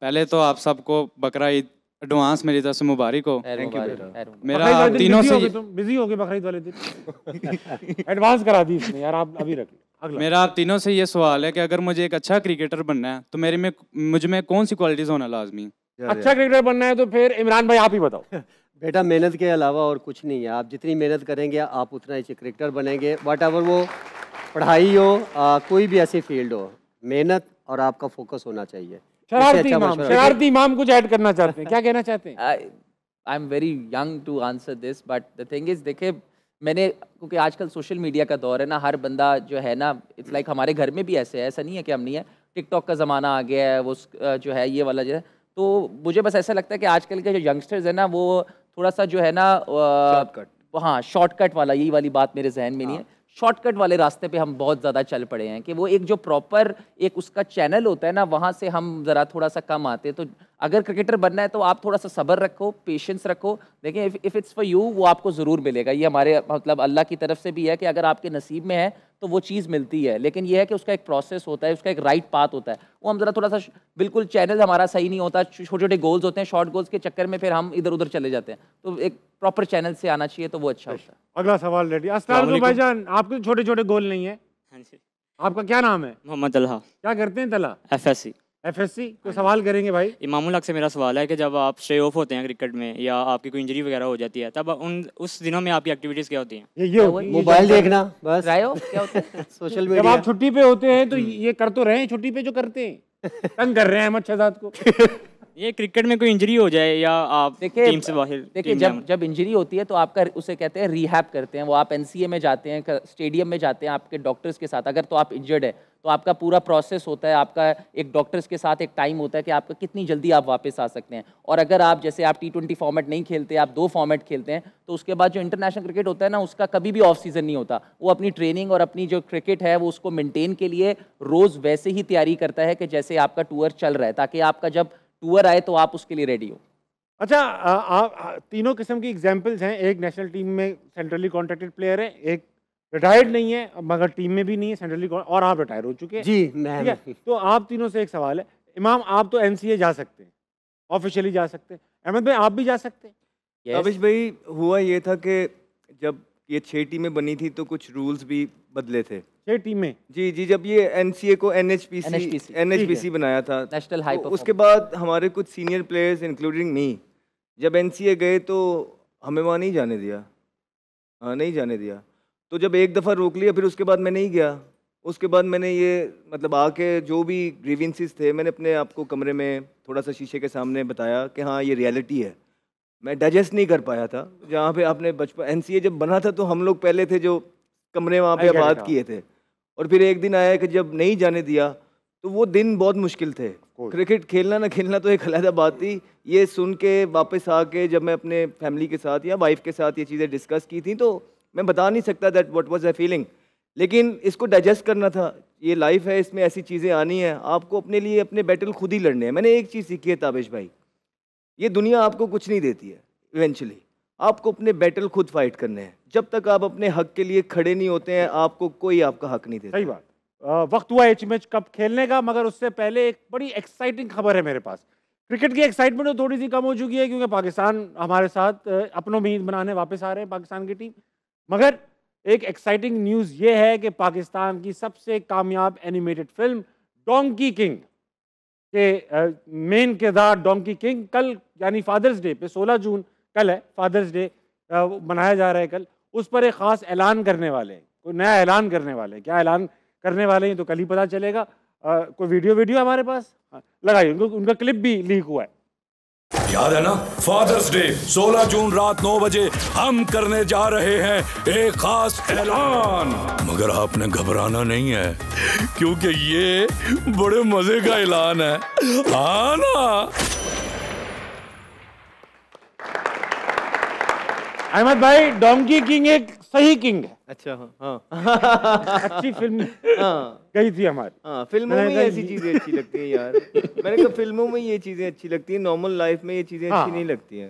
पहले तो आप सबको बकरा ईद एडवांस मेरी तरफ से मुबारक हो थैंक यू मेरा तीनों से बिजी हो गए बकरा ईद वाले दिन एडवांस करा दी इसने यार आप अभी रख अगला मेरा आप तीनों से ये सवाल है कि अगर मुझे एक अच्छा क्रिकेटर बनना है तो मेरे में मुझ में कौन सी क्वालिटीज होना लाजमी अच्छा क्रिकेटर बनना है तो फिर इमरान भाई आप ही बताओ बेटा मेहनत के अलावा और कुछ नहीं है आप जितनी मेहनत करेंगे आप उतना ही क्रिकेटर बनेंगे वट एवर वो पढ़ाई हो आ, कोई भी ऐसी फील्ड हो मेहनत और आपका फोकस होना चाहिए अच्छा शरारती इमाम शरारती कुछ ऐड करना चाहते हैं क्या कहना चाहते हैं I am very young to answer this but the thing is देखे मैंने क्योंकि आजकल सोशल मीडिया का दौर है ना हर बंदा जो है ना इट्स लाइक हमारे घर में भी ऐसे है ऐसा नहीं है कि हम नहीं है टिकटॉक का ज़माना आ गया है वो जो है ये वाला जो है तो मुझे बस ऐसा लगता है कि आजकल के जो यंगस्टर्स हैं ना वो थोड़ा सा जो है ना शॉर्टकट हाँ शॉर्टकट वाला यही वाली बात मेरे जहन में नहीं है शॉर्टकट वाले रास्ते पे हम बहुत ज़्यादा चल पड़े हैं कि वो एक जो प्रॉपर एक उसका चैनल होता है ना वहाँ से हम ज़रा थोड़ा सा कम आते तो अगर क्रिकेटर बनना है तो आप थोड़ा सा सब्र रखो पेशेंस रखो देखें if if it's for you वो आपको ज़रूर मिलेगा ये हमारे मतलब अल्लाह की तरफ से भी है कि अगर आपके नसीब में है तो वो चीज़ मिलती है लेकिन ये है कि उसका एक प्रोसेस होता है उसका एक राइट पाथ होता है वो हम ज़रा थोड़ा सा बिल्कुल चैनल हमारा सही नहीं होता छोटे छोटे गोल्स होते हैं शॉर्ट गोल्स के चक्कर में फिर हम इधर उधर चले जाते हैं तो एक प्रॉपर चैनल से आना चाहिए तो वो अच्छा, अच्छा होता है अगला सवाल रेडी असलम आपके छोटे छोटे गोल नहीं है हाँ आपका क्या नाम है मोहम्मद अल्हा क्या करते हैं तला एफ एस सी एफएससी को सवाल करेंगे भाई इमामुल हक से मेरा सवाल है कि जब आप स्टे ऑफ होते हैं क्रिकेट में या आपकी कोई इंजरी वगैरह हो जाती है तब उन उस दिनों में आपकी एक्टिविटीज क्या होती हैं ये ये मोबाइल देखना बस क्या होता है सोशल मीडिया जब आप छुट्टी पे होते हैं तो ये कर तो रहे हैं छुट्टी पे जो करते हैं तंग कर रहे हैं अहमद शहजाद को ये क्रिकेट में कोई इंजरी हो जाए या आप देखिए टीम से बाहर देखिए जब जब इंजरी होती है तो आपका उसे कहते हैं रिहैप करते हैं वो आप एनसीए में जाते हैं स्टेडियम में जाते हैं आपके डॉक्टर्स के साथ अगर तो आप इंजर्ड है तो आपका पूरा प्रोसेस होता है आपका एक डॉक्टर्स के साथ एक टाइम होता है कि आपका कितनी जल्दी आप वापस आ सकते हैं और अगर आप जैसे आप टी ट्वेंटी फॉर्मेट नहीं खेलते आप दो फॉर्मेट खेलते हैं तो उसके बाद जो इंटरनेशनल क्रिकेट होता है ना उसका कभी भी ऑफ सीजन नहीं होता वो अपनी ट्रेनिंग और अपनी जो क्रिकेट है वो उसको मेनटेन के लिए रोज़ वैसे ही तैयारी करता है कि जैसे आपका टूर चल रहा है ताकि आपका जब टूर आए तो आप उसके लिए रेडी हो अच्छा आप तीनों किस्म की एग्जाम्पल्स हैं एक नेशनल टीम में सेंट्रली कॉन्ट्रैक्टेड प्लेयर है एक रिटायर्ड नहीं है मगर टीम में भी नहीं है सेंट्रली और आप रिटायर हो चुके हैं जी नहीं तो आप तीनों से एक सवाल है इमाम आप तो एन जा सकते हैं ऑफिशियली जा सकते हैं अहमद भाई आप भी जा सकते हैं yes. भाई हुआ ये था कि जब ये छः टीमें बनी थी तो कुछ रूल्स भी बदले थे छः टीमें जी जी जब ये एन को N H P P C C N H बनाया था नेशनल हाई तो उसके बाद हमारे कुछ सीनियर प्लेयर्स इंक्लूडिंग मी जब एन गए तो हमें वहाँ नहीं जाने दिया हाँ नहीं जाने दिया तो जब एक दफ़ा रोक लिया फिर उसके बाद मैं नहीं गया उसके बाद मैंने ये मतलब आके जो भी ग्रीवेंसीज थे मैंने अपने आप को कमरे में थोड़ा सा शीशे के सामने बताया कि हाँ ये रियलिटी है मैं डाइजेस्ट नहीं कर पाया था जहाँ पे आपने बचपन एन जब बना था तो हम लोग पहले थे जो कमरे वहाँ पे आबाद किए थे और फिर एक दिन आया कि जब नहीं जाने दिया तो वो दिन बहुत मुश्किल थे क्रिकेट खेलना ना खेलना तो एक अलहदा बात थी ये सुन के वापस आके जब मैं अपने फैमिली के साथ या वाइफ के साथ ये चीज़ें डिस्कस की थी तो मैं बता नहीं सकता that what was I feeling लेकिन इसको डाइजेस्ट करना था ये लाइफ है इसमें ऐसी चीज़ें आनी है आपको अपने लिए अपने बैटल खुद ही लड़ने हैं मैंने एक चीज़ सीखी है ताबिश भाई ये दुनिया आपको कुछ नहीं देती है इवेंचुअली आपको अपने बैटल खुद फाइट करने हैं जब तक आप अपने हक के लिए खड़े नहीं होते हैं आपको कोई आपका हक नहीं देता सही बात वक्त हुआ एच मैच कप खेलने का मगर उससे पहले एक बड़ी एक्साइटिंग खबर है मेरे पास क्रिकेट की एक्साइटमेंट तो थोड़ी सी कम हो चुकी है क्योंकि पाकिस्तान हमारे साथ अपनों उम्मीद बनाने वापस आ रहे हैं पाकिस्तान की टीम मगर एक एक्साइटिंग न्यूज़ ये है कि पाकिस्तान की सबसे कामयाब एनिमेटेड फिल्म डोंकी किंग के मेन किरदार डोंकी किंग कल यानी फादर्स डे पे 16 जून कल है फादर्स डे मनाया जा रहा है कल उस पर एक ख़ास ऐलान करने वाले हैं कोई नया ऐलान करने वाले हैं क्या ऐलान करने वाले हैं तो कल ही पता चलेगा आ, कोई वीडियो वीडियो हमारे पास हाँ, लगाइए उनका क्लिप भी लीक हुआ है याद है ना फादर्स डे 16 जून रात 9 बजे हम करने जा रहे हैं एक खास ऐलान मगर आपने घबराना नहीं है क्योंकि ये बड़े मजे का ऐलान है आना हाँ अहमद भाई डोंकी किंग एक सही किंग है अच्छा हाँ।, हाँ अच्छी फिल्म हाँ गई थी हमारी हाँ फिल्मों में ऐसी चीजें अच्छी लगती है यार मैंने कहा फिल्मों में ये चीजें अच्छी लगती है नॉर्मल लाइफ में ये चीजें अच्छी हाँ। नहीं लगती हैं